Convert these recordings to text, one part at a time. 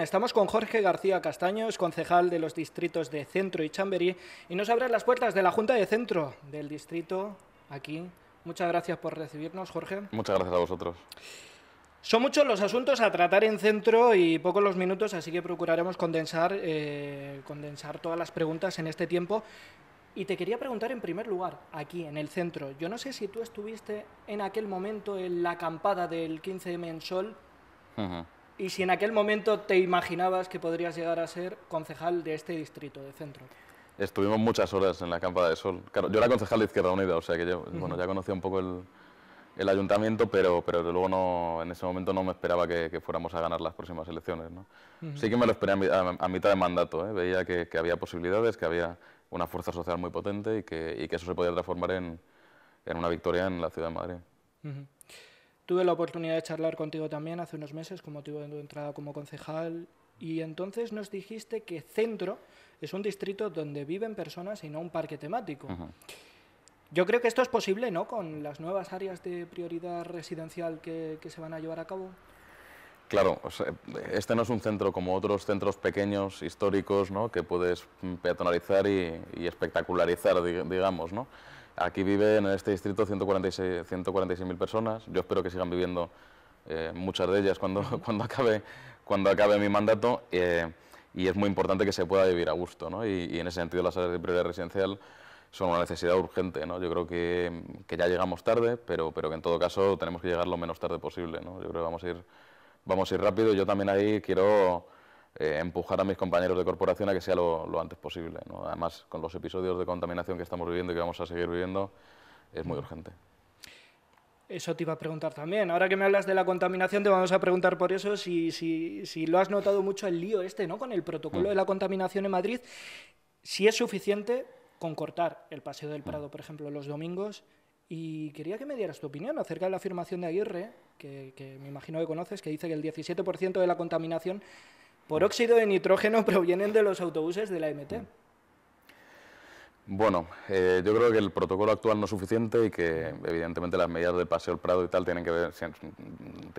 estamos con Jorge García Castaño, es concejal de los distritos de Centro y Chamberí, y nos abre las puertas de la Junta de Centro del distrito aquí. Muchas gracias por recibirnos, Jorge. Muchas gracias a vosotros. Son muchos los asuntos a tratar en centro y pocos los minutos, así que procuraremos condensar, eh, condensar todas las preguntas en este tiempo. Y te quería preguntar en primer lugar, aquí en el centro, yo no sé si tú estuviste en aquel momento en la acampada del 15 de mensol. Sol y si en aquel momento te imaginabas que podrías llegar a ser concejal de este distrito de centro. Estuvimos muchas horas en la Cámara de Sol. Claro, yo era concejal de Izquierda Unida, o sea que yo bueno, ya conocía un poco el, ayuntamiento, pero, pero luego no, en ese momento no me esperaba que, fuéramos a ganar las próximas elecciones. Sí que me lo esperé a, mitad de mandato, ¿eh? veía que, había posibilidades, que había una fuerza social muy potente y que, y que eso se podía transformar en, una victoria en la ciudad de Madrid. Tuve la oportunidad de charlar contigo también hace unos meses con motivo de tu entrada como concejal y entonces nos dijiste que centro es un distrito donde viven personas y no un parque temático. Yo creo que esto es posible, ¿no? Con las nuevas áreas de prioridad residencial que, se van a llevar a cabo. Claro, este no es un centro como otros centros pequeños, históricos, ¿no? que puedes peatonalizar y, y espectacularizar, digamos. ¿no? Aquí viven en este distrito 146.000 146 personas, yo espero que sigan viviendo eh, muchas de ellas cuando, cuando, acabe, cuando acabe mi mandato eh, y es muy importante que se pueda vivir a gusto ¿no? y, en ese sentido las áreas de prioridad residencial son una necesidad urgente. ¿no? Yo creo que, que, ya llegamos tarde, pero, pero que en todo caso tenemos que llegar lo menos tarde posible. ¿no? Yo creo que vamos a ir, vamos a ir rápido. Yo también ahí quiero eh, empujar a mis compañeros de corporación a que sea lo, antes posible. Además, con los episodios de contaminación que estamos viviendo y que vamos a seguir viviendo, es muy mm. urgente. Eso te iba a preguntar también. Ahora que me hablas de la contaminación, te vamos a preguntar por eso si, si, si lo has notado mucho el lío este, ¿no? Con el protocolo mm. de la contaminación en Madrid. Si es suficiente con cortar el Paseo del mm. Prado, por ejemplo, los domingos. Y quería que me dieras tu opinión acerca de la afirmación de Aguirre, que, que me imagino que conoces, que dice que el 17% de la contaminación por óxido de nitrógeno provienen de los autobuses de la MT. Mm. Bueno, eh, yo creo que el protocolo actual no es suficiente y que evidentemente las medidas del Paseo del Prado y tal tienen que,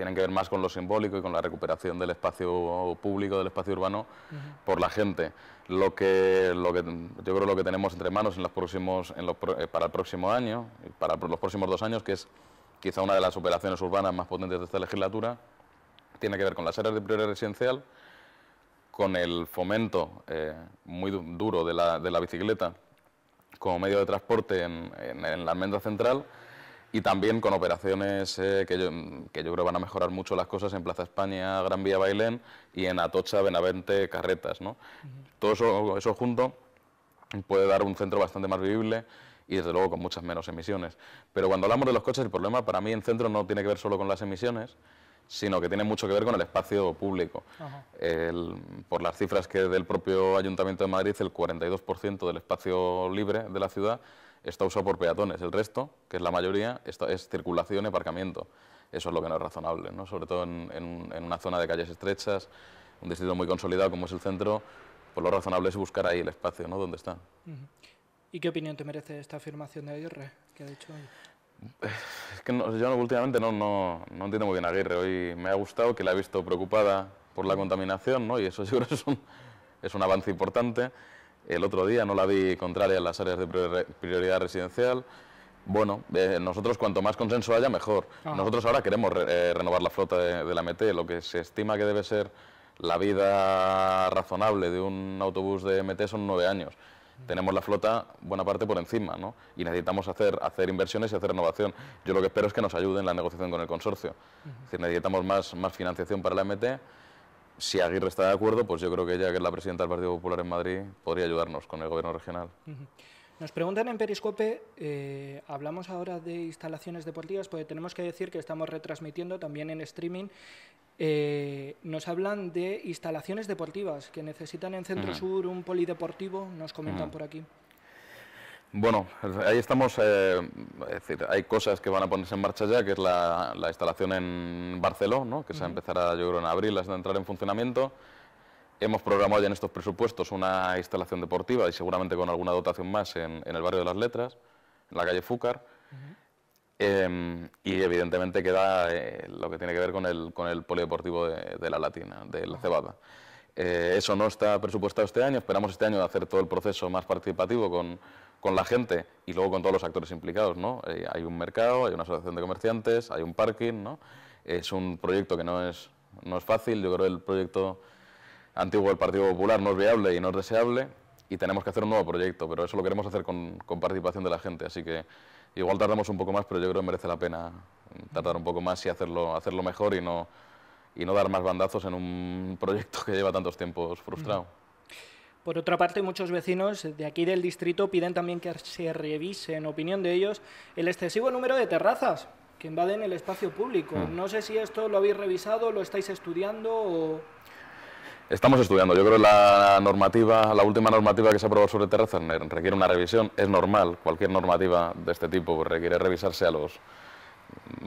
ver, más con lo simbólico y con la recuperación del espacio público, del espacio urbano por la gente. Lo que, que yo creo lo que tenemos entre manos en los próximos, eh, para el próximo año, para los próximos dos años, que es quizá una de las operaciones urbanas más potentes de esta legislatura, tiene que ver con las áreas de prioridad residencial con el fomento eh, muy duro de la, de la, bicicleta como medio de transporte en, la almendra central y también con operaciones eh, que, yo, que, yo, creo van a mejorar mucho las cosas en Plaza España, Gran Vía Bailén y en Atocha, Benavente, Carretas. ¿no? Todo eso, eso junto puede dar un centro bastante más vivible y desde luego con muchas menos emisiones. Pero cuando hablamos de los coches, el problema para mí en centro no tiene que ver solo con las emisiones, sino que tiene mucho que ver con el espacio público. por las cifras que del propio Ayuntamiento de Madrid, el 42% del espacio libre de la ciudad está usado por peatones, el resto, que es la mayoría, es circulación y aparcamiento. Eso es lo que no es razonable, sobre todo en, una zona de calles estrechas, un distrito muy consolidado como es el centro, pues lo razonable es buscar ahí el espacio, ¿no? Donde está. ¿Y qué opinión te merece esta afirmación de Aguirre que ha dicho hoy? Es que yo últimamente no, entiendo muy bien a Aguirre. Hoy me ha gustado que la he visto preocupada por la contaminación, ¿no? Y eso yo es un, es un avance importante. El otro día no la vi contraria en las áreas de prioridad residencial. Bueno, eh, nosotros cuanto más consenso haya, mejor. Ah. Nosotros ahora queremos eh, renovar la flota de, de, la MT, lo que se estima que debe ser la vida razonable de un autobús de MT son nueve años tenemos la flota buena parte por encima, ¿no? Y necesitamos hacer, hacer inversiones y hacer renovación. Yo lo que espero es que nos ayuden en la negociación con el consorcio. necesitamos más, financiación para la MT. Si Aguirre está de acuerdo, pues yo creo que ella, que es la presidenta del Partido Popular en Madrid, podría ayudarnos con el gobierno regional. Nos preguntan en Periscope, eh, hablamos ahora de instalaciones deportivas, porque tenemos que decir que estamos retransmitiendo también en streaming. Eh, nos hablan de instalaciones deportivas que necesitan en Centro Sur un polideportivo, nos comentan por aquí. Bueno, pues ahí estamos, eh, hay cosas que van a ponerse en marcha ya, que es la, instalación en Barcelona, que se va se empezará yo creo en abril, a entrar en funcionamiento. Hemos programado ya en estos presupuestos una instalación deportiva y seguramente con alguna dotación más en, el barrio de las Letras, en la calle Fúcar. Em, y evidentemente queda eh, lo que tiene que ver con el, con el polideportivo de, la Latina, de la Cebada. Eh, eso no está presupuestado este año, esperamos este año hacer todo el proceso más participativo con, la gente y luego con todos los actores implicados. Eh, hay un mercado, hay una asociación de comerciantes, hay un parking. Es un proyecto que no es, no es fácil, yo creo que el proyecto antiguo del Partido Popular no es viable y no es deseable y tenemos que hacer un nuevo proyecto, pero eso lo queremos hacer con, con participación de la gente, así que igual tardamos un poco más, pero yo creo que merece la pena tardar un poco más y hacerlo, hacerlo mejor y no, y no dar más bandazos en un proyecto que lleva tantos tiempos frustrado. Mm. Por otra parte, muchos vecinos de aquí del distrito piden también que se revise, en opinión de ellos, el excesivo número de terrazas que invaden el espacio público. Mm. No sé si esto lo habéis revisado, lo estáis estudiando o... Estamos estudiando. Yo creo que la normativa, la última normativa que se ha aprobado sobre terrazas requiere una revisión. Es normal, cualquier normativa de este tipo pues, requiere revisarse a los,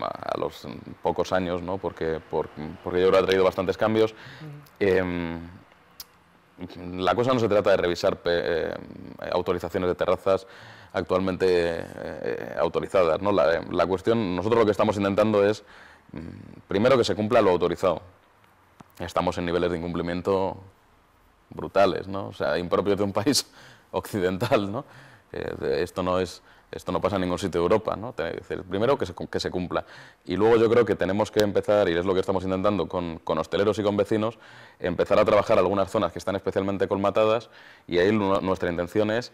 a los pocos años, porque, porque yo creo que ha traído bastantes cambios. Em, la cosa no se trata de revisar eh, autorizaciones de terrazas actualmente eh, eh, autorizadas. ¿no? la cuestión, nosotros lo que estamos intentando es, mm, primero, que se cumpla lo autorizado estamos en niveles de incumplimiento brutales, ¿no? O sea, impropios de un país occidental, eh, esto no Esto no pasa en ningún sitio de Europa, ¿no? Primero, que se, cumpla. Y luego yo creo que tenemos que empezar, y es lo que estamos intentando con, hosteleros y con vecinos, empezar a trabajar algunas zonas que están especialmente colmatadas, y ahí nuestra intención es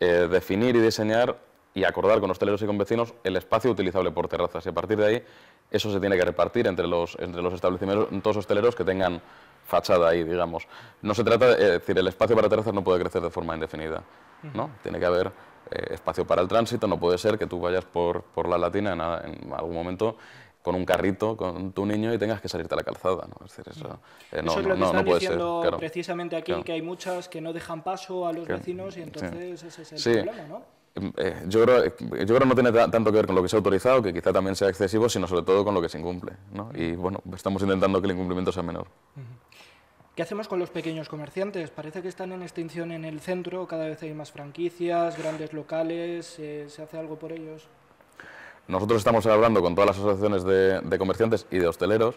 eh, definir y diseñar y acordar con hosteleros y con vecinos el espacio utilizable por terrazas. Y a partir de ahí eso se tiene que repartir entre los, entre los establecimientos hosteleros que tengan fachada ahí, digamos. No se trata, de, eh, es decir, el espacio para terrazas no puede crecer de forma indefinida, ¿no? Tiene que haber eh, espacio para el tránsito, no puede ser que tú vayas por, por la latina en, algún momento con un carrito, con tu niño y tengas que salirte a la calzada. ¿no? Es decir, eso, eh, no, eso es lo no, puede diciendo ser, precisamente aquí, que hay muchas que no dejan paso a los vecinos y entonces ese es el problema, ¿no? Eh, yo, creo, eh, yo que no tiene tanto que ver con lo que se ha autorizado, que quizá también sea excesivo, sino sobre todo con lo que se incumple. ¿no? Y bueno, estamos intentando que el incumplimiento sea menor. ¿Qué hacemos con los pequeños comerciantes? Parece que están en extinción en el centro, cada vez hay más franquicias, grandes locales, eh, ¿se hace algo por ellos? Nosotros estamos hablando con todas las asociaciones de, comerciantes y de hosteleros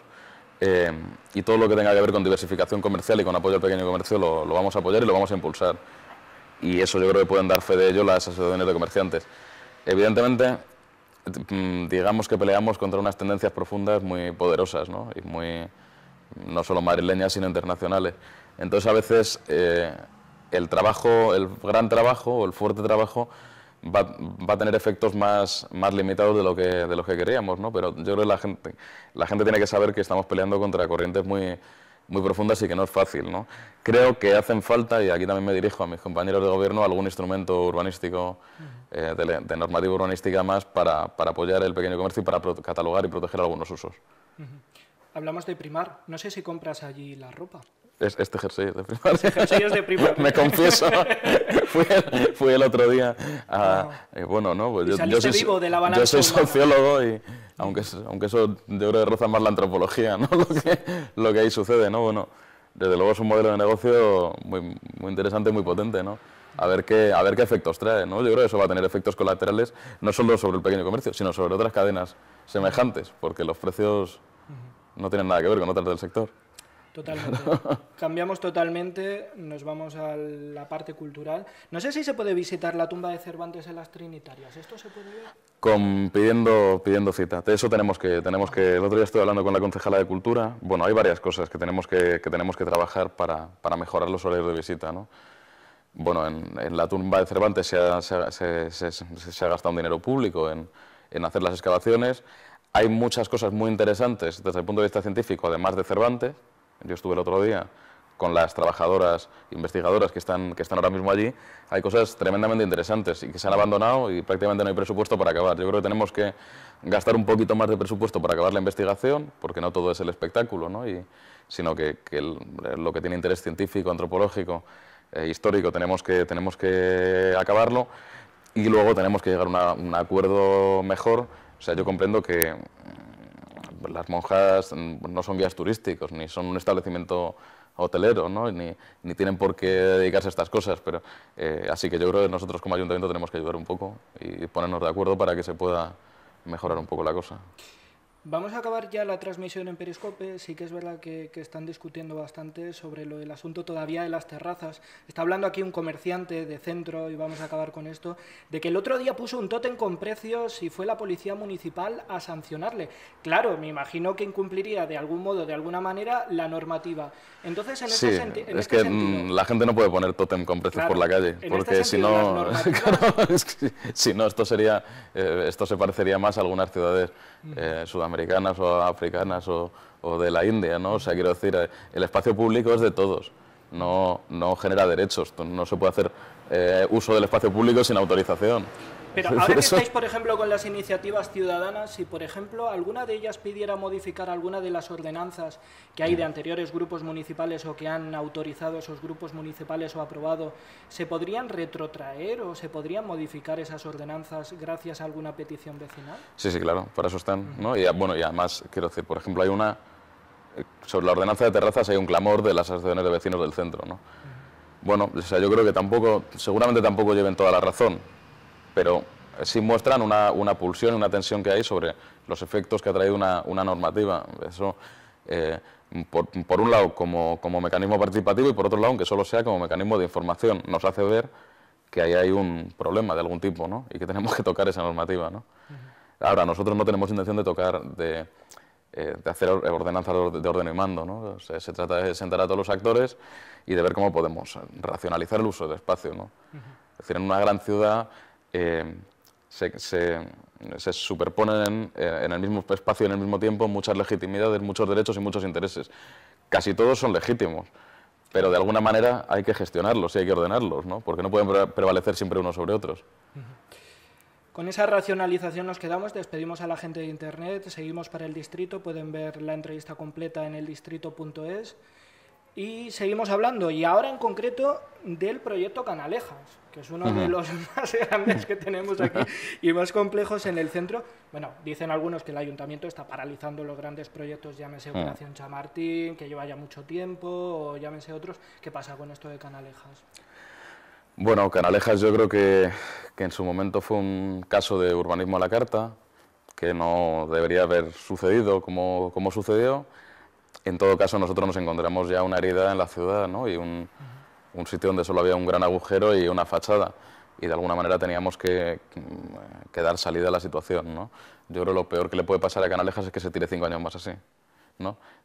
y todo lo que tenga que ver con diversificación comercial y con apoyo al pequeño comercio lo vamos a apoyar y lo vamos a impulsar y eso yo creo que pueden dar fe de ello las asociaciones de comerciantes. Evidentemente, mm, digamos que peleamos contra unas tendencias profundas muy poderosas, ¿no? Y muy, no solo madrileñas, sino internacionales. Entonces, a veces, eh, el trabajo, el gran trabajo o el fuerte trabajo va, a tener efectos más, más limitados de lo, que, de lo que queríamos, ¿no? Pero yo creo que la gente, la gente tiene que saber que estamos peleando contra corrientes muy muy profundas y que no es fácil. ¿no? Creo que hacen falta, y aquí también me dirijo a mis compañeros de gobierno, algún instrumento urbanístico, eh, de, normativa urbanística más, para, apoyar el pequeño comercio y para catalogar y proteger algunos usos. Hablamos de primar, no sé si compras allí la ropa este jersey de primavera este Me confieso. fui, el, otro día eh, bueno, ¿no? Pues yo, soy, sociólogo y aunque, aunque eso yo creo que roza más la antropología, Lo que, lo que ahí sucede, ¿no? Bueno, desde luego es un modelo de negocio muy, muy interesante, muy potente, ¿no? a ver qué, a ver qué efectos trae. ¿no? Yo creo que eso va a tener efectos colaterales no solo sobre el pequeño comercio, sino sobre otras cadenas semejantes, porque los precios no tienen nada que ver con otras del sector. Totalmente. Cambiamos totalmente, nos vamos a la parte cultural. No sé si se puede visitar la tumba de Cervantes en las Trinitarias. ¿Esto se puede ver? Con, pidiendo, pidiendo cita. De eso tenemos que, tenemos que. El otro día estoy hablando con la concejala de Cultura. Bueno, hay varias cosas que tenemos que, que tenemos que trabajar para, para, mejorar los horarios de visita. ¿no? Bueno, en, la tumba de Cervantes se ha, se, se, se, se ha gastado un dinero público en, en hacer las excavaciones. Hay muchas cosas muy interesantes desde el punto de vista científico, además de Cervantes yo estuve el otro día con las trabajadoras investigadoras que están, que están ahora mismo allí, hay cosas tremendamente interesantes y que se han abandonado y prácticamente no hay presupuesto para acabar. Yo creo que tenemos que gastar un poquito más de presupuesto para acabar la investigación, porque no todo es el espectáculo, ¿no? y, sino que, lo que tiene interés científico, antropológico, eh, histórico, tenemos que, tenemos que acabarlo y luego tenemos que llegar a un acuerdo mejor. O sea, yo comprendo que las monjas no son guías turísticos, ni son un establecimiento hotelero, ¿no? ni, ni tienen por qué dedicarse a estas cosas. Pero, eh, así que yo creo que nosotros como ayuntamiento tenemos que ayudar un poco y ponernos de acuerdo para que se pueda mejorar un poco la cosa. Vamos a acabar ya la transmisión en Periscope. Sí que es verdad que, están discutiendo bastante sobre lo del asunto todavía de las terrazas. Está hablando aquí un comerciante de centro, y vamos a acabar con esto, de que el otro día puso un tótem con precios y fue la policía municipal a sancionarle. Claro, me imagino que incumpliría de algún modo, de alguna manera, la normativa. Entonces, en ese este sentido, es mm, que la gente no puede poner tótem con precios por la calle, este porque si no... si no, esto, sería, eh, esto se parecería más a algunas ciudades sudamericanas americanas o africanas o, o de la India, ¿no? O sea, quiero decir, el espacio público es de todos, no, no genera derechos, no se puede hacer eh, uso del espacio público sin autorización. Pero ahora que estáis, por ejemplo, con las iniciativas ciudadanas, si, por ejemplo, alguna de ellas pidiera modificar alguna de las ordenanzas que hay de mm. anteriores grupos municipales o que han autorizado esos grupos municipales o aprobado, ¿se podrían retrotraer o se podrían modificar esas ordenanzas gracias a alguna petición vecinal? Sí, sí, claro, para eso están. ¿no? Y, bueno, y además, quiero decir, por ejemplo, hay una... Eh, sobre la ordenanza de terrazas hay un clamor de las asociaciones de vecinos del centro, ¿no? Bueno, o sea, yo creo que tampoco, seguramente tampoco lleven toda la razón, pero sí muestran una, una pulsión, una tensión que hay sobre los efectos que ha traído una, una normativa. Eso, eh, por, por, un lado, como, como, mecanismo participativo y por otro lado, aunque solo sea como mecanismo de información, nos hace ver que ahí hay un problema de algún tipo ¿no? y que tenemos que tocar esa normativa. ¿no? Ahora, nosotros no tenemos intención de tocar, de, eh, de hacer ordenanzas de orden y mando. ¿no? Se, trata de sentar a todos los actores y de ver cómo podemos racionalizar el uso del espacio. ¿no? Es decir, en una gran ciudad Em, se, superponen eh, en, el mismo espacio, y en el mismo tiempo, muchas legitimidades, muchos derechos y muchos intereses. Casi todos son legítimos, pero de alguna manera hay que gestionarlos y hay que ordenarlos, ¿no? porque no pueden prevalecer siempre unos sobre otros. Con esa racionalización nos quedamos, despedimos a la gente de Internet, seguimos para el distrito, pueden ver la entrevista completa en eldistrito.es y seguimos hablando, y ahora en concreto del proyecto Canalejas que es uno de los más grandes que tenemos aquí y más complejos en el centro. Bueno, dicen algunos que el ayuntamiento está paralizando los grandes proyectos, llámese ah. Operación Chamartín, que lleva ya mucho tiempo, o llámese otros. ¿Qué pasa con esto de Canalejas? Bueno, Canalejas yo creo que, que en su momento fue un caso de urbanismo a la carta, que no debería haber sucedido como, como sucedió. En todo caso, nosotros nos encontramos ya una herida en la ciudad ¿no? y un un sitio donde solo había un gran agujero y una fachada y de alguna manera teníamos mm, que, dar salida a la situación. ¿no? Yo creo que lo peor que le puede pasar a Canalejas es que se tire cinco años más así.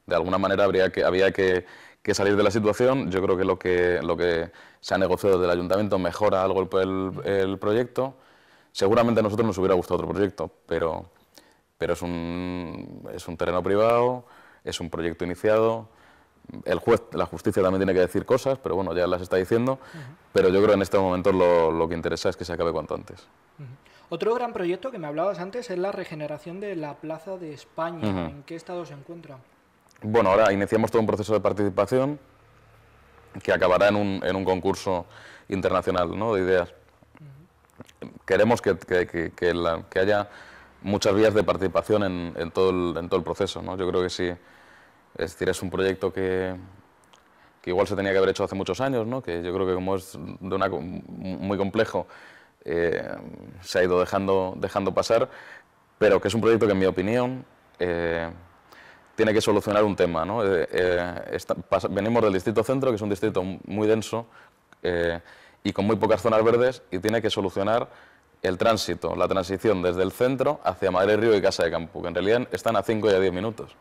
De alguna manera habría que, había que, salir de la situación. Yo creo que lo que, lo que se ha negociado desde el ayuntamiento mejora algo el, el proyecto. Seguramente a nosotros nos hubiera gustado otro proyecto, pero, pero es, un, es un terreno privado, es un proyecto iniciado el juez, la justicia también tiene que decir cosas, pero bueno, ya las está diciendo. Pero yo creo que en este momento lo, que interesa es que se acabe cuanto antes. Otro gran proyecto que me hablabas antes es la regeneración de la Plaza de España. ¿En qué estado se encuentra? Bueno, ahora iniciamos todo un proceso de participación que acabará en un, un concurso internacional ¿no? de ideas. Queremos que, haya muchas vías de participación en, todo, el, en todo el proceso. ¿no? Yo creo que sí. Es decir, es un proyecto que, igual se tenía que haber hecho hace muchos años, que yo creo que como es muy complejo, eh, se ha ido dejando, pasar, pero que es un proyecto que en mi opinión eh, tiene que solucionar un tema. Eh, venimos del distrito centro, que es un distrito muy denso y con muy pocas zonas verdes, y tiene que solucionar el tránsito, la transición desde el centro hacia Madrid Río y Casa de Campo, que en realidad están a 5 y a 10 minutos.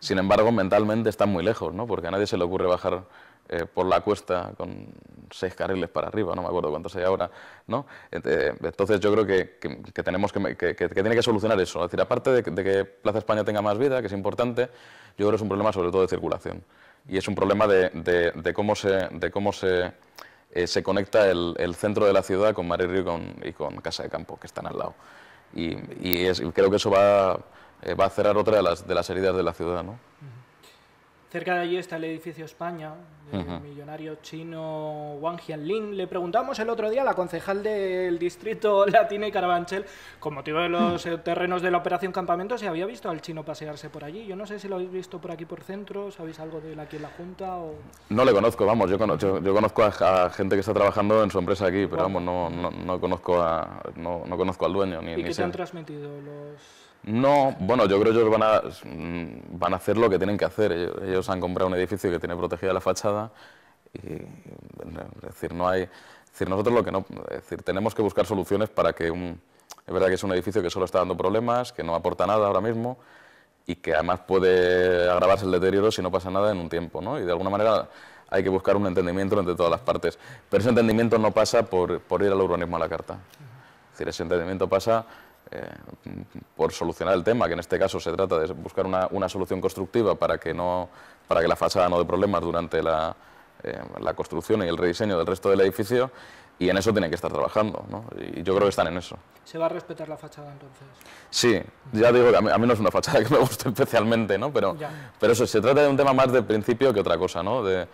Sin embargo, mentalmente están muy lejos, ¿no? porque a nadie se le ocurre bajar eh, por la cuesta con seis carriles para arriba, no me acuerdo cuántos hay ahora. ¿no? Eh, entonces yo creo que, que, tenemos que, que, tiene que solucionar eso. Es decir, aparte de, que Plaza España tenga más vida, que es importante, yo creo que es un problema sobre todo de circulación. Y es un problema de, de, cómo se... De cómo se eh, se conecta el, el, centro de la ciudad con Mar y Río y con, Casa de Campo, que están al lado. y creo que eso va eh, va a cerrar otra de las, de las heridas de la ciudad. ¿no? Cerca de allí está el edificio España, del millonario chino Wang Jianlin. Le preguntamos el otro día a la concejal del distrito Latina y Carabanchel, con motivo de los eh, terrenos de la operación campamento, si había visto al chino pasearse por allí. Yo no sé si lo habéis visto por aquí por centro, ¿sabéis algo de él aquí en la Junta? O... No le conozco, vamos, yo, yo, conozco a, gente que está trabajando en su empresa aquí, pero vamos, no, conozco a, no, conozco al dueño. Ni, ¿Y ni qué te han transmitido los...? No, bueno, yo creo que ellos van a, mm, van a hacer lo que tienen que hacer han comprado un edificio que tiene protegida la fachada y es decir, no hay, es decir, nosotros lo que no, es decir, tenemos que buscar soluciones para que un, es verdad que es un edificio que solo está dando problemas, que no aporta nada ahora mismo y que además puede agravarse el deterioro si no pasa nada en un tiempo, ¿no? Y de alguna manera hay que buscar un entendimiento entre todas las partes. Pero ese entendimiento no pasa por, por ir al urbanismo a la carta. Es decir, ese entendimiento pasa eh, por solucionar el tema, que en este caso se trata de buscar una, una solución constructiva para que, no, para que la fachada no dé problemas durante la, eh, la construcción y el rediseño del resto del edificio, y en eso tienen que estar trabajando, ¿no? y yo creo que están en eso. ¿Se va a respetar la fachada entonces? Sí, ya digo que a mí, no es una fachada que me guste especialmente, ¿no? pero, pero eso, se trata de un tema más de principio que otra cosa. ¿no? De,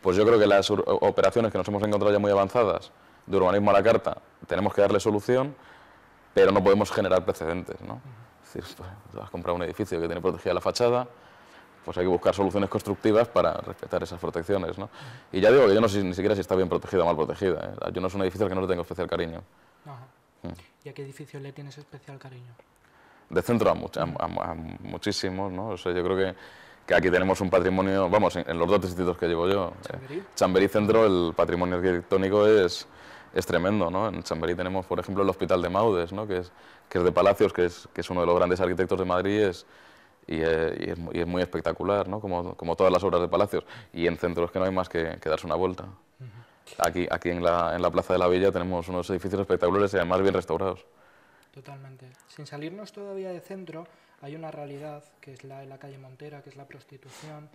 Pues yo creo que las operaciones que nos hemos encontrado ya muy avanzadas de urbanismo a la carta tenemos que darle solución pero no podemos generar precedentes. ¿no? Si pues, vas a comprar un edificio que tiene protegida la fachada, pues hay que buscar soluciones constructivas para respetar esas protecciones. ¿no? Y ya digo que yo no sé ni siquiera si está bien protegida o mal protegida. ¿eh? Yo no es un edificio al que no le tengo especial cariño. Mm. ¿Y a qué edificio le tienes especial cariño? De centro a, muchísimos. ¿no? O sea, yo creo que, que, aquí tenemos un patrimonio, vamos, en, los dos distritos que llevo yo. Eh. Chamberí, Chamberí Centro, el patrimonio arquitectónico es es tremendo. ¿no? En Chamberí tenemos, por ejemplo, el Hospital de Maudes, ¿no? que, es, que es de Palacios, que es, que es uno de los grandes arquitectos de Madrid es, y, es, muy espectacular, ¿no? como, como, todas las obras de Palacios. Y en centros que no hay más que, darse una vuelta. Aquí, aquí en, la, en la Plaza de la Villa tenemos unos edificios espectaculares y además bien restaurados. Totalmente. Sin salirnos todavía de centro, hay una realidad que es la en la calle Montera, que es la prostitución,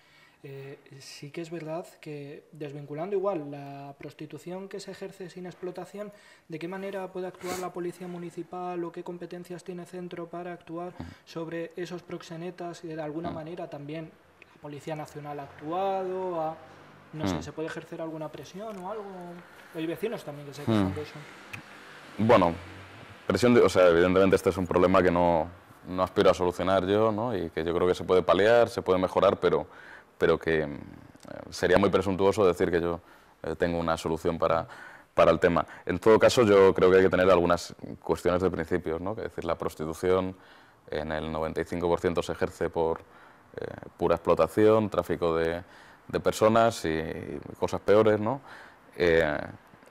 eh, sí que es verdad que, desvinculando igual la prostitución que se ejerce sin explotación, ¿de qué manera puede actuar la policía municipal o qué competencias tiene centro para actuar sobre esos proxenetas? Y de alguna ah. manera también la Policía Nacional ha actuado, no sé, ah. ¿se puede ejercer alguna presión o algo? Hay vecinos también que se quejan ah. de eso. Bueno, presión, o sea, evidentemente este es un problema que no, no aspiro a solucionar yo, ¿no? Y que yo creo que se puede paliar, se puede mejorar, pero pero que eh, sería muy presuntuoso decir que yo eh, tengo una solución para, el tema. En todo caso, yo creo que hay que tener algunas cuestiones de principios, ¿no? que es decir, la prostitución en el 95% se ejerce por eh, pura explotación, tráfico de, personas y cosas peores, ¿no?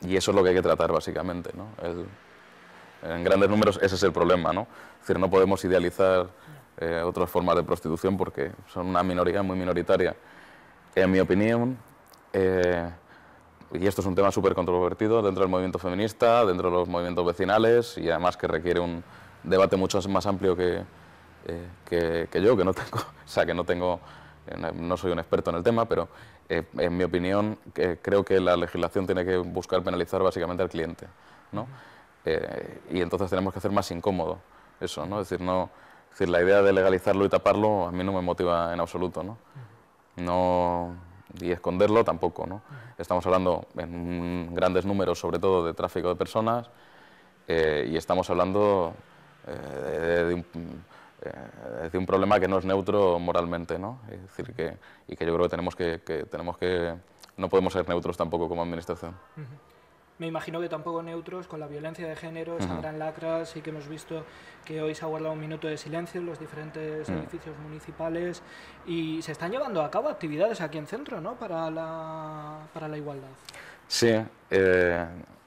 y eso es lo que hay que tratar básicamente, ¿no? en grandes números ese es el problema, ¿no? decir, no podemos idealizar eh, otras formas de prostitución porque son una minoría muy minoritaria, en mi opinión. Eh, y esto es un tema súper controvertido dentro del movimiento feminista, dentro de los movimientos vecinales y además que requiere un debate mucho más amplio que, eh, que, yo, que no tengo, o sea, que no tengo, no soy un experto en el tema, pero en mi opinión creo que la legislación tiene que buscar penalizar básicamente al cliente, ¿no? y entonces tenemos que hacer más incómodo eso, ¿no? Es decir, no, la idea de legalizarlo y taparlo a mí no me motiva en absoluto, ¿no? no y esconderlo tampoco, ¿no? Estamos hablando en grandes números, sobre todo de tráfico de personas, eh, y estamos hablando eh, eh, de, un, problema que no es neutro moralmente, ¿no? Es decir, que, y que yo creo que tenemos que, tenemos que... No podemos ser neutros tampoco como administración. Me imagino que tampoco neutros con la violencia de género, esa gran lacra, sí que hemos visto que hoy se ha guardado un minuto de silencio en los diferentes mm. edificios municipales y se están llevando a cabo actividades aquí en centro, ¿no?, para la, para la igualdad. Sí, eh,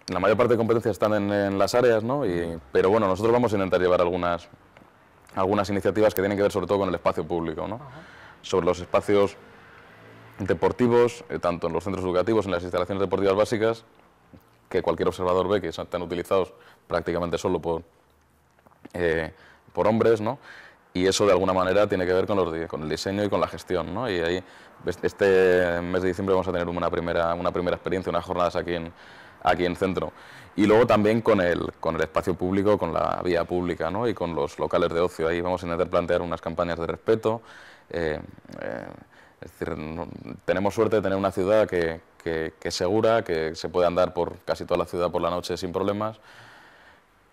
la mayor parte de competencias están en, las áreas, ¿no?, y, pero bueno, nosotros vamos a intentar llevar algunas, algunas iniciativas que tienen que ver sobre todo con el espacio público, ¿no? Sobre los espacios deportivos, eh, tanto en los centros educativos, en las instalaciones deportivas básicas, que cualquier observador ve que están utilizados prácticamente solo por, eh, por hombres, ¿no? Y eso de alguna manera tiene que ver con, con el diseño y con la gestión, ¿no? Y ahí, este mes de diciembre vamos a tener una primera, una primera experiencia, unas jornadas aquí en, aquí en centro. Y luego también con el, con el espacio público, con la vía pública ¿no? y con los locales de ocio. Ahí vamos a intentar plantear unas campañas de respeto. Eh, eh, es decir, tenemos suerte de tener una ciudad que, que, segura, que se puede andar por casi toda la ciudad por la noche sin problemas,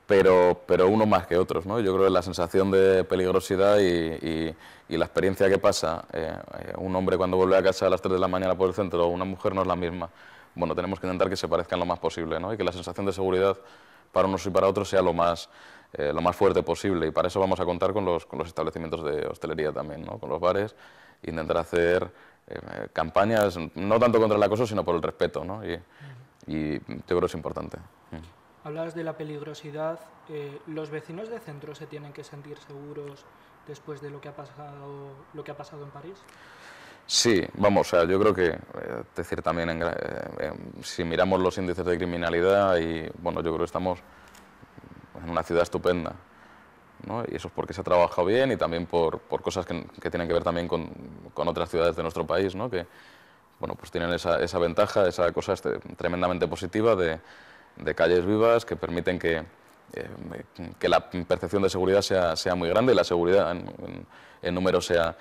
pero, pero uno más que otros. ¿no? Yo creo que la sensación de peligrosidad y, la experiencia que pasa eh, un hombre cuando vuelve a casa a las 3 de la mañana por el centro una mujer no es la misma. Bueno, tenemos que intentar que se parezcan lo más posible ¿no? y que la sensación de seguridad para unos y para otros sea lo más, eh, lo más fuerte posible. Y para eso vamos a contar con los, establecimientos de hostelería también, ¿no? con los bares, intentar hacer eh, campañas, no tanto contra el acoso, sino por el respeto, ¿no? Y, yo creo que es importante. Mm. hablas de la peligrosidad. Eh, ¿Los vecinos de centro se tienen que sentir seguros después de lo que ha pasado, lo que ha pasado en París? Sí, vamos, o yo creo que, eh, decir, también si miramos los índices de criminalidad, y bueno, yo creo que estamos en una ciudad estupenda, y eso es porque se ha trabajado bien y también por, cosas que, tienen que ver también con, otras ciudades de nuestro país, Que, bueno, pues tienen esa, ventaja, esa cosa este, tremendamente positiva de, calles vivas que permiten que, eh, que la percepción de seguridad sea, muy grande y la seguridad en, número sea,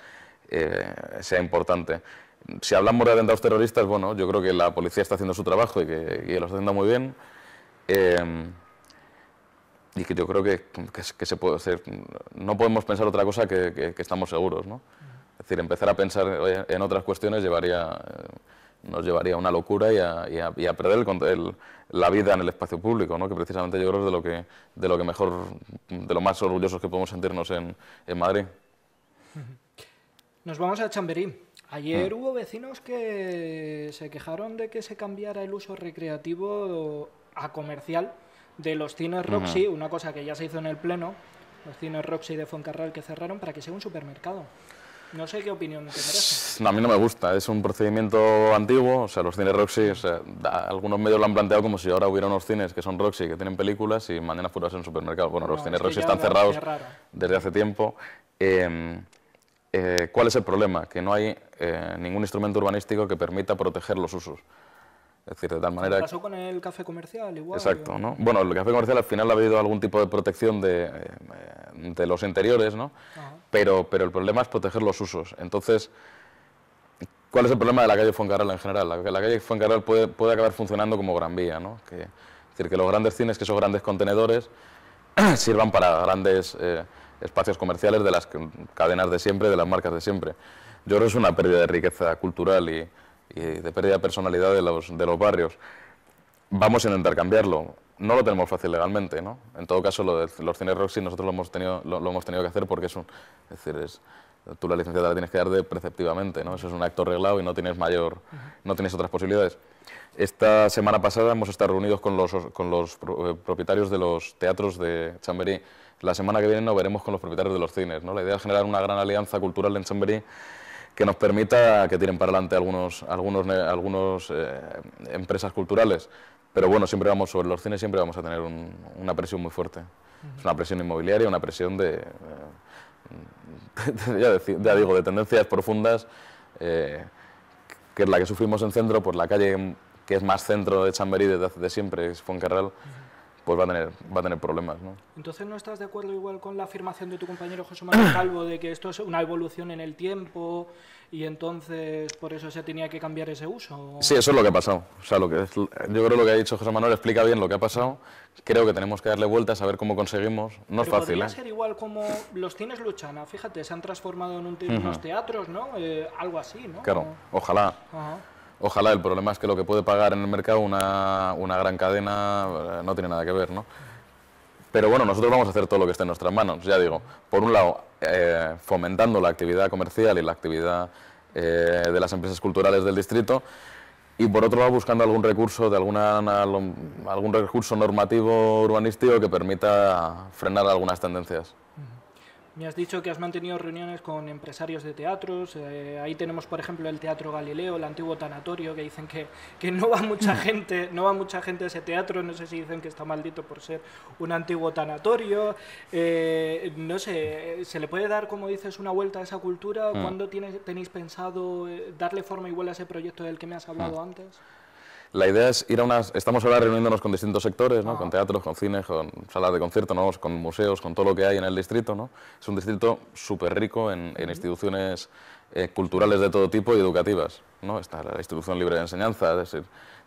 eh, sea importante. Si hablamos de atentados terroristas, bueno, yo creo que la policía está haciendo su trabajo y que, y lo está haciendo muy bien. Eh, y que yo creo que, se puede hacer, no podemos pensar otra cosa que, estamos seguros, ¿no? Es decir, empezar a pensar en otras cuestiones nos llevaría a una locura y a, perder la vida en el espacio público, ¿no? que precisamente yo creo de lo, que, de lo mejor, de lo más orgullosos que podemos sentirnos en, en Madrid. Nos vamos a Chamberí. Ayer mm. hubo vecinos que se quejaron de que se cambiara el uso recreativo a comercial de los cines Roxy, una cosa que ya se hizo en el Pleno, los cines Roxy de Foncarral que cerraron para que sea un supermercado. No sé qué opinión te merece. a mí no me gusta, es un procedimiento antiguo, o sea, los cines Roxy, algunos medios lo han planteado como si ahora hubiera unos cines que son Roxy, que tienen películas y mañana fueran en supermercado. Bueno, los cines Roxy están cerrados desde hace tiempo. Em, eh, ¿Cuál es el problema? Que no hay eh, ningún instrumento urbanístico que permita proteger los usos. Es decir, de tal manera... ¿Pasó con el café comercial igual? Exacto, ¿no? Bueno, el café comercial al final ha habido algún tipo de protección de, eh, eh, de los interiores, ¿no? Pero, pero el problema es proteger los usos. Entonces, ¿cuál es el problema de la calle Fuencarral en general? La, calle Fuencarral puede, puede acabar funcionando como Gran Vía, ¿no? Que, es decir, que los grandes cines, que esos grandes contenedores, sirvan para grandes eh, espacios comerciales de las cadenas de siempre, de las marcas de siempre. Yo creo que es una pérdida de riqueza cultural y y de pérdida de personalidad de los, de los barrios. Vamos a intentar cambiarlo. No lo tenemos fácil legalmente, ¿no? En todo caso, lo de los cines Roxy nosotros lo hemos tenido, lo, hemos tenido que hacer porque es un... Es decir, es, tú la licencia la tienes que dar de preceptivamente, ¿no? Eso es un acto reglado y no tienes mayor, no tienes otras posibilidades. Esta semana pasada hemos estado reunidos con los, con los eh, propietarios de los teatros de Chamberí. La semana que viene nos veremos con los propietarios de los cines, ¿no? La idea es generar una gran alianza cultural en Chamberí que nos permita que tiren para adelante algunos, algunos, algunos eh, empresas culturales. Pero bueno, siempre vamos sobre los cines, siempre vamos a tener una presión muy fuerte. Es una presión inmobiliaria, una presión de, eh, ya, digo, de tendencias profundas, eh, que es la que sufrimos en centro, por la calle que es más centro de Chamberí desde, siempre, es Fuencarral pues va a tener, va a tener problemas. ¿no? Entonces, ¿no estás de acuerdo igual con la afirmación de tu compañero José Manuel Calvo de que esto es una evolución en el tiempo y entonces por eso se tenía que cambiar ese uso? Sí, eso es lo que ha pasado. O sea, lo que yo creo que lo que ha dicho José Manuel explica bien lo que ha pasado. Creo que tenemos que darle vueltas a ver cómo conseguimos. No es fácil, fácil. Podría ¿eh? ser igual como los cines Luchana, ah, fíjate, se han transformado en un unos teatros, ¿no? Eh, algo así, ¿no? Claro, ojalá. Ojalá, el problema es que lo que puede pagar en el mercado una, gran cadena eh, no tiene nada que ver, ¿no? Pero bueno, nosotros vamos a hacer todo lo que esté en nuestras manos, ya digo, por un lado, eh, fomentando la actividad comercial y la actividad eh, de las empresas culturales del distrito, y por otro lado buscando algún recurso de alguna algún recurso normativo urbanístico que permita frenar algunas tendencias. Me has dicho que has mantenido reuniones con empresarios de teatros. Eh, ahí tenemos, por ejemplo, el Teatro Galileo, el antiguo tanatorio, que dicen que, no va mucha gente, no va mucha gente a ese teatro. No sé si dicen que está maldito por ser un antiguo tanatorio. Eh, no sé, ¿se le puede dar, como dices, una vuelta a esa cultura? Mm. ¿Cuándo tenéis pensado eh, darle forma igual a ese proyecto del que me has hablado mm. antes? La idea es ir a unas... Estamos ahora reuniéndonos con distintos sectores, ¿no? Con ah. teatros, con cines, con salas de concierto, con museos, con todo lo que hay en el distrito, ¿no? Es un distrito súper rico en, instituciones eh, culturales de todo tipo y educativas, ¿no? Está la institución libre de enseñanza,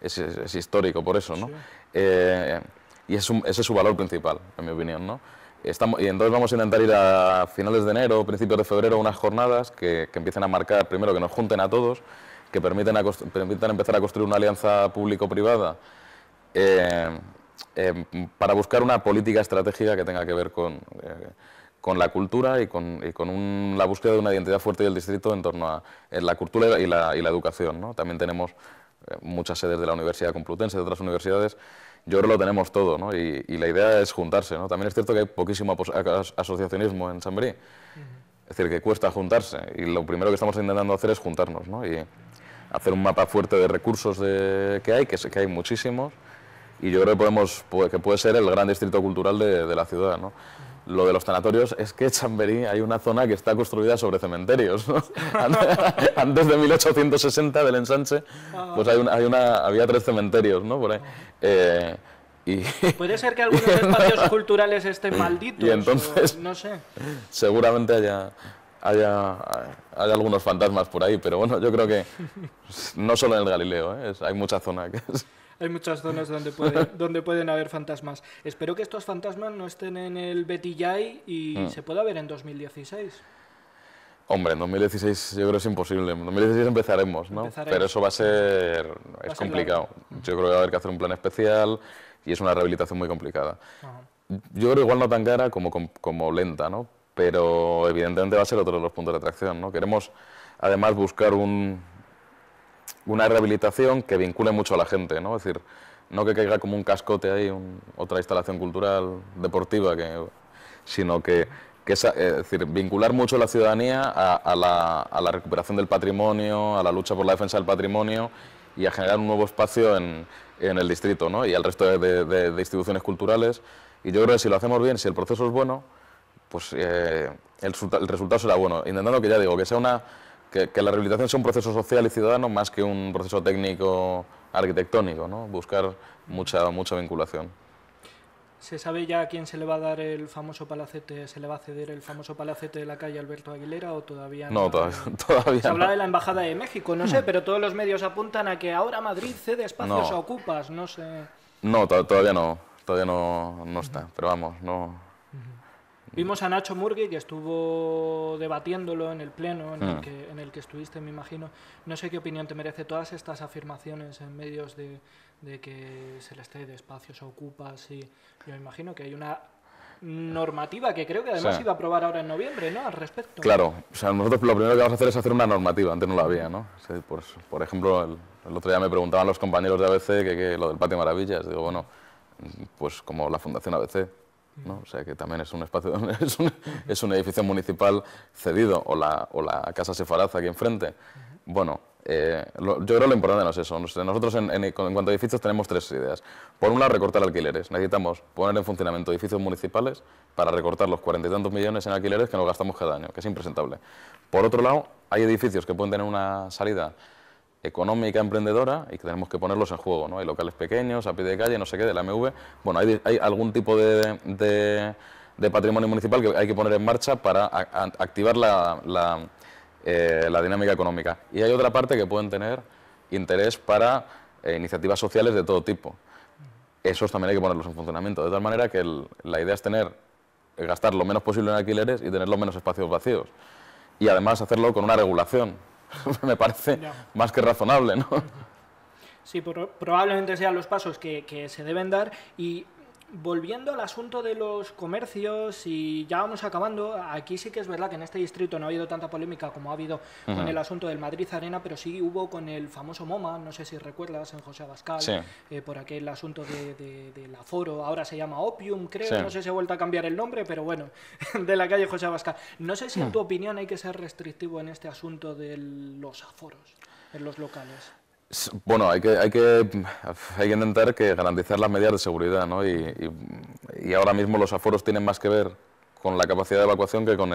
es, histórico por eso, ¿no? Eh, y ese es su valor principal, en mi opinión, ¿no? y entonces vamos a intentar ir a finales de enero, principios de febrero, unas jornadas que empiecen a marcar, primero, que nos junten a todos, que permitan, empezar a construir una alianza público-privada eh, em, para buscar una política estratégica que tenga que ver con, eh, con la cultura y con, y con la búsqueda de una identidad fuerte del distrito en torno a la cultura y la, y la educación. ¿no? También tenemos eh, muchas sedes de la Universidad Complutense, de otras universidades, yo creo que lo tenemos todo, ¿no? y, la idea es juntarse, ¿no? También es cierto que hay poquísimo asociacionismo en San Berí, es decir, que cuesta juntarse, y lo primero que estamos intentando hacer es juntarnos, ¿no? y, hacer un mapa fuerte de recursos de, que hay, que, sé que hay muchísimos, y yo creo que, podemos, pues, que puede ser el gran distrito cultural de, la ciudad. ¿no? lo de los sanatorios es que Chamberí hay una zona que está construida sobre cementerios. Antes de 1860 del ensanche, pues hay una, había tres cementerios ¿no? por ahí. Eh, y, Puede ser que algunos espacios culturales estén malditos. Y entonces, no sé. Seguramente haya hay algunos fantasmas por ahí, pero bueno, yo creo que no solo en el Galileo, ¿eh? hay mucha zona que Hay muchas zonas donde, donde pueden haber fantasmas. Espero que estos fantasmas no estén en el Betillay y hmm. se pueda ver en 2016. Hombre, en 2016 yo creo que es imposible. En 2016 empezaremos, ¿no? Pero eso va a ser... es complicado. yo creo que va a haber que hacer un plan especial y es una rehabilitación muy complicada. Yo creo igual no tan cara como lenta, ¿no? pero evidentemente va a ser otro de los puntos de atracción. ¿no? Queremos además buscar un, una rehabilitación que vincule mucho a la gente, ¿no? es decir, no que caiga como un cascote ahí, otra instalación cultural, deportiva, sino que, que decir, vincular mucho a la ciudadanía a, la, recuperación del patrimonio, a la lucha por la defensa del patrimonio y a generar un nuevo espacio en, en el distrito ¿no? y al resto de instituciones culturales. Y yo creo que si lo hacemos bien, si el proceso es bueno, pues eh, el, resultado será bueno. Intentando que ya digo, que sea una que, la rehabilitación sea un proceso social y ciudadano más que un proceso técnico arquitectónico, ¿no? Buscar mucha, mucha vinculación. ¿Se sabe ya a quién se le va a dar el famoso palacete, se le va a ceder el famoso palacete de la calle Alberto Aguilera o todavía no? No, todavía, Se habla de la Embajada de México, no sé, mm. pero todos los medios apuntan a que ahora Madrid cede espacios a ocupas, no sé. No, todavía no, todavía no, no está, pero vamos, no, Vimos a Nacho Murgui, que estuvo debatiéndolo en el pleno en, el ah. que, en el que estuviste, me imagino. No sé qué opinión te merece todas estas afirmaciones en medios de, que se les de espacios se ocupa, y yo me imagino que hay una normativa que creo que además iba a aprobar ahora en noviembre, ¿no? Al respecto. Claro, o sea, nosotros lo primero que vamos a hacer es hacer una normativa, antes no la había, ¿no? por, ejemplo, el, otro día me preguntaban los compañeros de ABC que lo del Patio Maravillas, digo, bueno, pues como la Fundación ABC, o sea que también es un espacio, es un, es un edificio municipal cedido, o la, o la Casa Sefaraz aquí enfrente. Bueno, eh, yo creo que lo importante no es eso. Nosotros en, en, cuanto a edificios tenemos tres ideas. Por un lado, recortar alquileres. Necesitamos poner en funcionamiento edificios municipales para recortar los cuarenta y tantos millones en alquileres que nos gastamos cada año, que es impresentable. Por otro lado, hay edificios que pueden tener una salida económica, emprendedora y que tenemos que ponerlos en juego. ¿no? Hay locales pequeños, a pie de calle, no sé qué, de la MV. Bueno, hay, algún tipo de, de, patrimonio municipal que hay que poner en marcha para activar eh, la, dinámica económica. Y hay otra parte que pueden tener interés para eh, iniciativas sociales de todo tipo. Esos también hay que ponerlos en funcionamiento, de tal manera que la idea es tener gastar lo menos posible en alquileres y tener los menos espacios vacíos. Y además hacerlo con una regulación, me parece más que razonable, ¿no? Sí, probablemente sean los pasos que se deben dar y volviendo al asunto de los comercios y ya vamos acabando, aquí sí que es verdad que en este distrito no ha habido tanta polémica como ha habido con el asunto del Madrid Arena, pero sí hubo con el famoso MoMA, no sé si recuerdas, en José Abascal, eh, por aquel asunto de, del aforo, ahora se llama Opium, creo, no sé si ha vuelto a cambiar el nombre, pero bueno, de la calle José Abascal. No sé si en mm. tu opinión hay que ser restrictivo en este asunto de los aforos en los locales. Bueno, hay que, intentar que garantizar las medidas de seguridad, Y, ahora mismo los aforos tienen más que ver con la capacidad de evacuación que con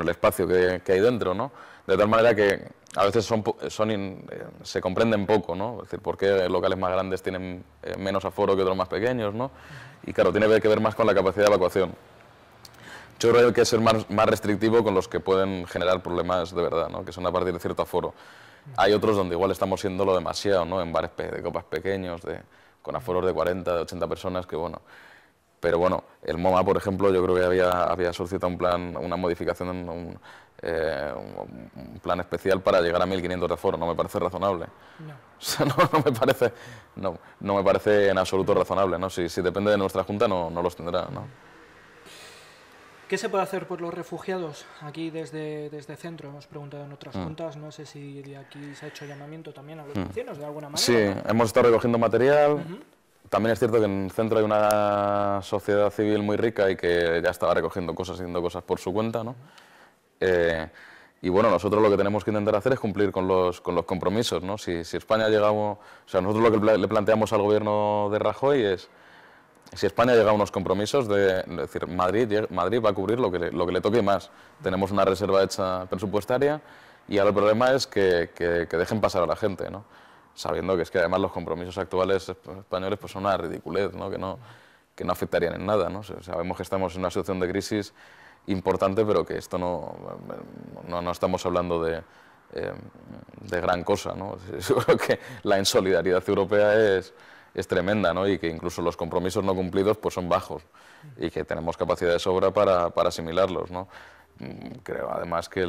el, espacio que, hay dentro, De tal manera que a veces son, eh, se comprenden poco, ¿no? Es decir, por qué locales más grandes tienen eh, menos aforo que otros más pequeños, Y claro, tiene que ver más con la capacidad de evacuación. Yo creo que hay que ser más, restrictivo con los que pueden generar problemas de verdad, ¿no? Que son a partir de cierto aforo. Hay otros donde igual estamos lo demasiado, ¿no? En bares de copas pequeños, de, con aforos de 40, de 80 personas, que bueno. Pero bueno, el MoMA, por ejemplo, yo creo que había, solicitado un plan, una modificación, eh, un, plan especial para llegar a 1.500 de aforo. No me parece razonable. No. O sea, no, me parece, no, me parece en absoluto razonable. Si, si depende de nuestra Junta, no, no los tendrá. ¿no? ¿Qué se puede hacer por los refugiados aquí desde, desde centro? Hemos preguntado en otras mm. juntas, no sé si de aquí se ha hecho llamamiento también a los mm. vecinos de alguna manera. Sí, hemos estado recogiendo material. También es cierto que en el centro hay una sociedad civil muy rica y que ya estaba recogiendo cosas, haciendo cosas por su cuenta, ¿no? Eh, y bueno, nosotros lo que tenemos que intentar hacer es cumplir con los, con los compromisos, ¿no? Si, si España llegamos... O sea, nosotros lo que le planteamos al gobierno de Rajoy es si España llega a unos compromisos, de, decir, Madrid, Madrid va a cubrir lo que, le, lo toque más. Tenemos una reserva hecha presupuestaria y ahora el problema es que, dejen pasar a la gente, sabiendo que es que además los compromisos actuales españoles pues, son una ridiculez, ¿no? Que, no, afectarían en nada. ¿no? Sabemos que estamos en una situación de crisis importante, pero que esto no, no, estamos hablando eh, de, gran cosa. ¿no? que la insolidaridad europea es es tremenda, ¿no? Y que incluso los compromisos no cumplidos pues son bajos y que tenemos capacidad de sobra para, para asimilarlos, ¿no? Mm, creo además que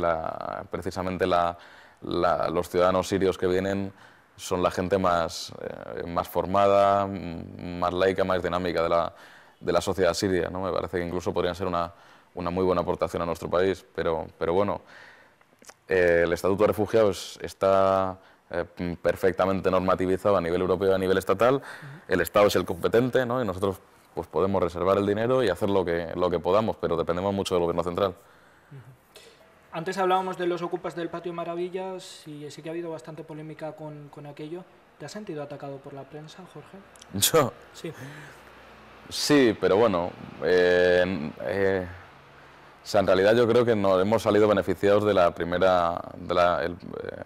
precisamente los ciudadanos sirios que vienen son la gente más, eh, más formada, mm, más laica, más dinámica de la, sociedad siria, ¿no? Me parece que incluso podrían ser una, muy buena aportación a nuestro país, pero, pero bueno, eh, el Estatuto de Refugiados está eh, perfectamente normativizado a nivel europeo y a nivel estatal. El Estado es el competente ¿no? y nosotros pues, podemos reservar el dinero y hacer lo que, lo que podamos, pero dependemos mucho del Gobierno central. Antes hablábamos de los ocupas del patio Maravillas y sí que ha habido bastante polémica con, aquello. ¿Te has sentido atacado por la prensa, Jorge? ¿Yo? Sí. Sí, pero bueno, eh, eh, o sea, en realidad yo creo que nos hemos salido beneficiados de la primera, eh,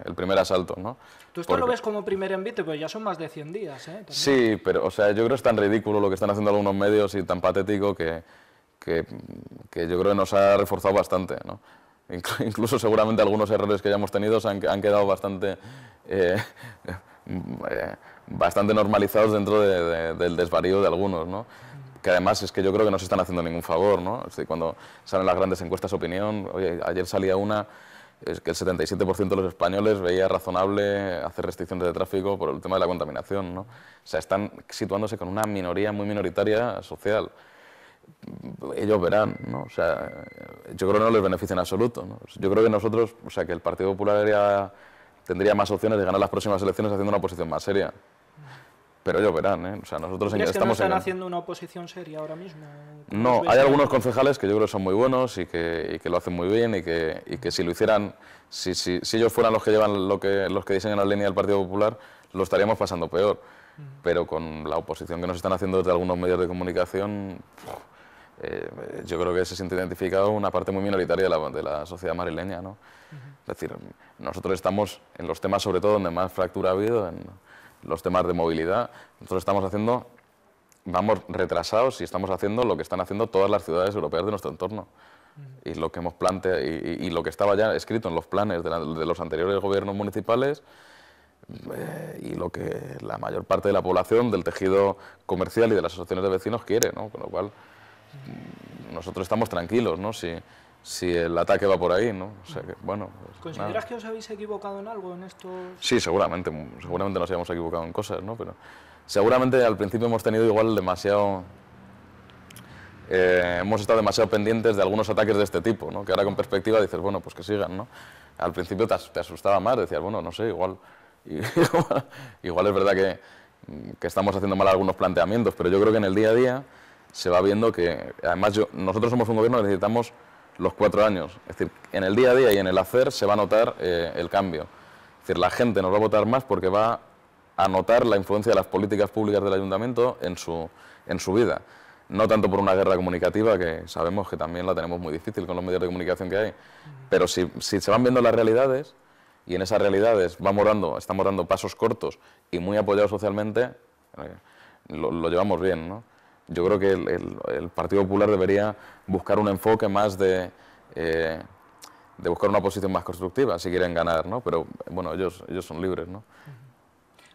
el, primer asalto, ¿no? Tú esto lo ves como primer envite, pues ya son más de 100 días, ¿eh? Sí, pero, o sea, yo creo que es tan ridículo lo que están haciendo algunos medios y tan patético que, que, que yo creo que nos ha reforzado bastante, ¿no? Incluso seguramente algunos errores que ya hemos tenido se han, quedado bastante... Eh, eh, bastante normalizados dentro del desvarío de algunos, ¿no? que además es que yo creo que no se están haciendo ningún favor, ¿no? cuando salen las grandes encuestas de opinión, ayer salía una que el 77% de los españoles veía razonable hacer restricciones de tráfico por el tema de la contaminación, ¿no? O sea, están situándose con una minoría muy minoritaria social. Ellos verán, ¿no? O sea, yo creo que no les beneficia en absoluto, ¿no? Yo creo que nosotros, o sea, que el Partido Popular tendría más opciones de ganar las próximas elecciones haciendo una posición más seria pero ellos verán, ¿eh? O sea, nosotros estamos están haciendo una oposición seria ahora mismo? No, hay algunos concejales que yo creo que son muy buenos y que, que lo hacen muy bien y que, y que si lo hicieran, si, si, si, ellos fueran los que llevan lo que, los que diseñan la línea del Partido Popular, lo estaríamos pasando peor. Pero con la oposición que nos están haciendo desde algunos medios de comunicación, eh, yo creo que se siente identificado una parte muy minoritaria de la, sociedad marileña. ¿no? Es decir, nosotros estamos en los temas sobre todo donde más fractura ha habido, en, los temas de movilidad, nosotros estamos haciendo, vamos retrasados y estamos haciendo lo que están haciendo todas las ciudades europeas de nuestro entorno. Y lo que hemos planteado, y, lo que estaba ya escrito en los planes de, los anteriores gobiernos municipales, eh, y lo que la mayor parte de la población, del tejido comercial y de las asociaciones de vecinos quiere, ¿no? Con lo cual, nosotros estamos tranquilos, ¿no? Si, si el ataque va por ahí, ¿no? O sea que, bueno, pues ¿Consideras que os habéis equivocado en algo en esto? Sí, seguramente, seguramente nos habíamos equivocado en cosas, ¿no? Pero seguramente al principio hemos tenido igual demasiado... Eh, hemos estado demasiado pendientes de algunos ataques de este tipo, ¿no? Que ahora con perspectiva dices, bueno, pues que sigan, ¿no? Al principio te, asustaba más, decías, bueno, no sé, igual... igual es verdad que, estamos haciendo mal algunos planteamientos, pero yo creo que en el día a día se va viendo que... Además, nosotros somos un gobierno necesitamos los cuatro años. Es decir, en el día a día y en el hacer se va a notar eh, el cambio. Es decir, la gente nos va a votar más porque va a notar la influencia de las políticas públicas del ayuntamiento en su, en su vida. No tanto por una guerra comunicativa, que sabemos que también la tenemos muy difícil con los medios de comunicación que hay, pero si, si se van viendo las realidades y en esas realidades vamos dando, estamos dando pasos cortos y muy apoyados socialmente, eh, lo, lo llevamos bien, ¿no? yo creo que el, Partido Popular debería buscar un enfoque más de, eh, de buscar una posición más constructiva, si quieren ganar, ¿no? Pero bueno, ellos, ellos son libres, ¿no?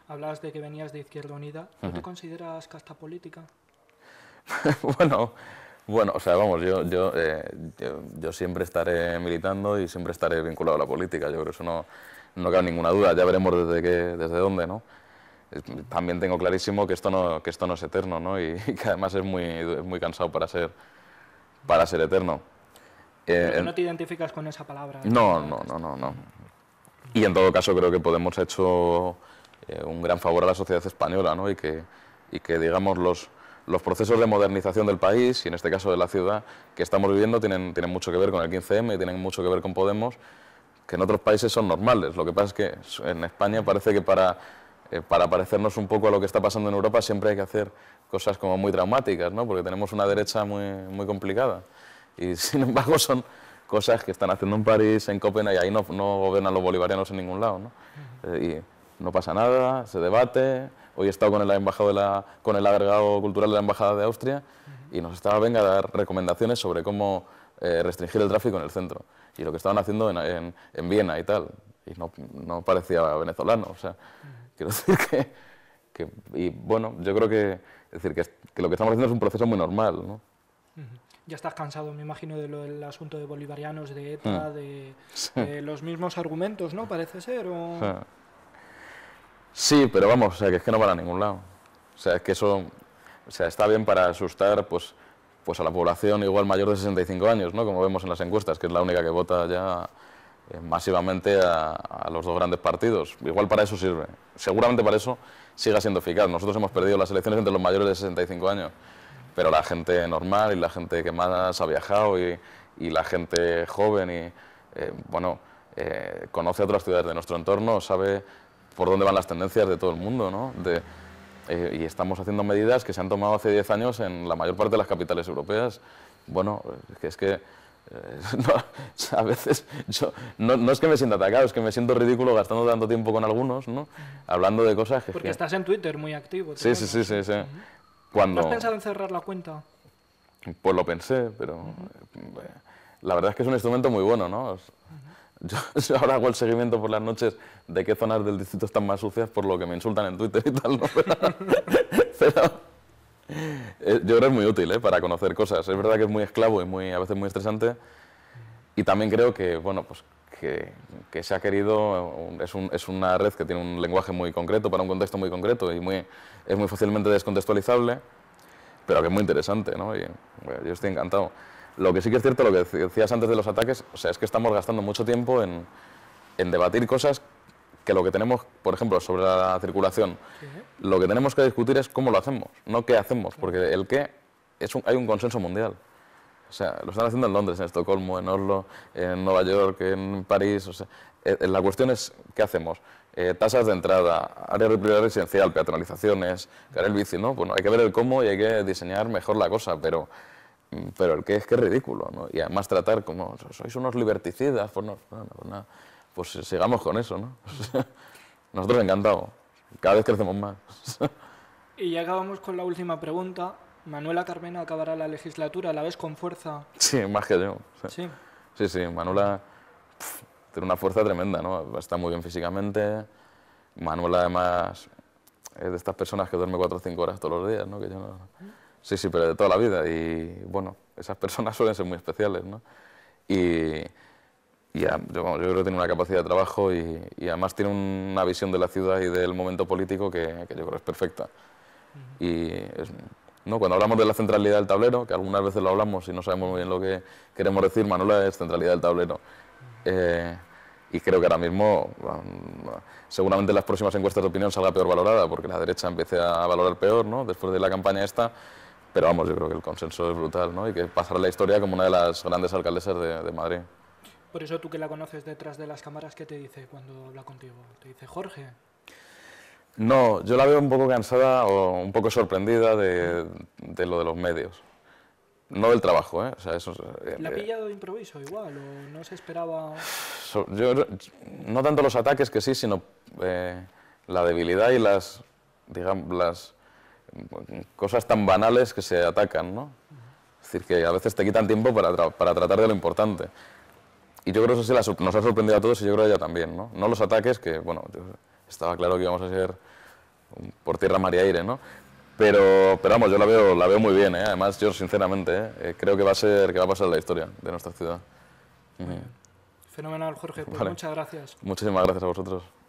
Hablabas de que venías de Izquierda Unida. ¿No te consideras casta política? bueno, bueno, o sea, vamos, yo, eh, yo, yo, siempre estaré militando y siempre estaré vinculado a la política. Yo creo que eso no, no cabe ninguna duda. Ya veremos desde, qué, desde dónde, ¿no? también tengo clarísimo que esto no, que esto no es eterno, ¿no? Y, que además es muy, es muy cansado para ser, para ser eterno. Eh, no te identificas con esa palabra. No, no, no, no, Y en todo caso creo que Podemos ha hecho eh, un gran favor a la sociedad española, ¿no? Y que, y que digamos, los, los procesos de modernización del país, y en este caso de la ciudad, que estamos viviendo, tienen, tienen mucho que ver con el 15M, ...y tienen mucho que ver con Podemos, que en otros países son normales. Lo que pasa es que en España parece que para eh, para parecernos un poco a lo que está pasando en Europa siempre hay que hacer cosas como muy dramáticas, ¿no? porque tenemos una derecha muy, muy complicada. Y sin embargo son cosas que están haciendo en París, en Copenhague, ahí no, no gobiernan los bolivarianos en ningún lado. ¿no? Eh, y no pasa nada, se debate. Hoy he estado con el, con el agregado cultural de la Embajada de Austria y nos estaba, venga, a dar recomendaciones sobre cómo eh, restringir el tráfico en el centro y lo que estaban haciendo en, en, en Viena y tal. Y no, no parecía venezolano, o sea, Quiero decir que, y bueno, yo creo que, decir, que, lo que estamos haciendo es un proceso muy normal. ¿no? Ya estás cansado, me imagino, del asunto de bolivarianos, de ETA, hmm. de, los mismos argumentos, ¿no? Parece ser. O... Sí, pero vamos, o sea, que es que no van a ningún lado. O sea, es que eso o sea, está bien para asustar pues, pues a la población igual mayor de 65 años, ¿no? Como vemos en las encuestas, que es la única que vota ya eh, masivamente a, los dos grandes partidos. Igual para eso sirve. Seguramente para eso siga siendo eficaz. Nosotros hemos perdido las elecciones entre los mayores de 65 años, pero la gente normal y la gente que más ha viajado y, la gente joven y, eh, bueno, eh, conoce otras ciudades de nuestro entorno, sabe por dónde van las tendencias de todo el mundo, ¿no? De, eh, y estamos haciendo medidas que se han tomado hace 10 años en la mayor parte de las capitales europeas. Bueno, que, es que eh, no, a veces no, es que me sienta atacado, es que me siento ridículo gastando tanto tiempo con algunos, ¿no? Hablando de cosas que... Porque estás en Twitter muy activo. Sí, sí, sí, sí, sí. Cuando... has pensado en cerrar la cuenta? Pues lo pensé, pero eh, la verdad es que es un instrumento muy bueno, ¿no? yo, ahora hago el seguimiento por las noches de qué zonas del distrito están más sucias por lo que me insultan en Twitter y tal, ¿no? pero eh, yo creo que es muy útil eh, para conocer cosas. Es verdad que es muy esclavo y muy, a veces muy estresante. Y también creo que, bueno, pues que, se ha querido, es, una red que tiene un lenguaje muy concreto, para un contexto muy concreto y muy, es muy fácilmente descontextualizable, pero que es muy interesante, ¿no? Y, yo estoy encantado. Lo que sí que es cierto, lo que decías antes de los ataques, o sea, es que estamos gastando mucho tiempo en, en debatir cosas que lo que tenemos, por ejemplo, sobre la circulación, lo que tenemos que discutir es cómo lo hacemos, no qué hacemos, porque el qué es un, hay un consenso mundial. O sea, lo están haciendo en Londres, en Estocolmo, en Oslo, en Nueva York, en París. O sea, eh, eh, la cuestión es qué hacemos. Eh, tasas de entrada, área de prioridad residencial, peatonalizaciones, el bici, ¿no? Bueno, hay que ver el cómo y hay que diseñar mejor la cosa, pero, pero el qué es que es ridículo, ¿no? Y además tratar como, sois unos liberticidas, pues no, no, no, no pues eh, sigamos con eso, ¿no? Nosotros encantados, cada vez crecemos más. y ya acabamos con la última pregunta. Manuela Carmena acabará la legislatura, a ¿la vez con fuerza? Sí, más que yo. Sí. Sí, sí, Manuela tiene una fuerza tremenda, ¿no? Está muy bien físicamente. Manuela, además, es de estas personas que duerme cuatro o cinco horas todos los días, ¿no? Que no... Sí, sí, pero de toda la vida. Y bueno, esas personas suelen ser muy especiales, ¿no? Y yo, creo que tiene una capacidad de trabajo y, además tiene una visión de la ciudad y del momento político que, yo creo es perfecta. Y ¿no? cuando hablamos de la centralidad del tablero, que algunas veces lo hablamos y no sabemos muy bien lo que queremos decir, Manuela es centralidad del tablero. Eh, y creo que ahora mismo, seguramente en las próximas encuestas de opinión salga peor valorada, porque la derecha empiece a valorar peor ¿no? después de la campaña esta. Pero vamos, yo creo que el consenso es brutal ¿no? y que pasará la historia como una de las grandes alcaldesas de Madrid. Por eso tú que la conoces detrás de las cámaras, ¿qué te dice cuando habla contigo? ¿Te dice Jorge? No, yo la veo un poco cansada o un poco sorprendida de, lo de los medios. No del trabajo, ¿eh? eh ¿La ha eh, pillado de improviso igual o no se esperaba...? yo, no tanto los ataques que sí, sino eh, la debilidad y las, digamos, las mm, cosas tan banales que se atacan, ¿no? Es decir, que a veces te quitan tiempo para, para tratar de lo importante. Y yo creo que eso sí nos ha sorprendido a todos y yo creo que ella también, ¿no? No los ataques, que bueno, estaba claro que íbamos a ser por tierra, mar y aire, ¿no? Pero, pero vamos, yo la veo, la veo muy bien, ¿eh? Además, yo sinceramente ¿eh? Eh, creo que va a ser, que va a pasar la historia de nuestra ciudad. Fenomenal, Jorge. Pues muchas gracias. Muchísimas gracias a vosotros.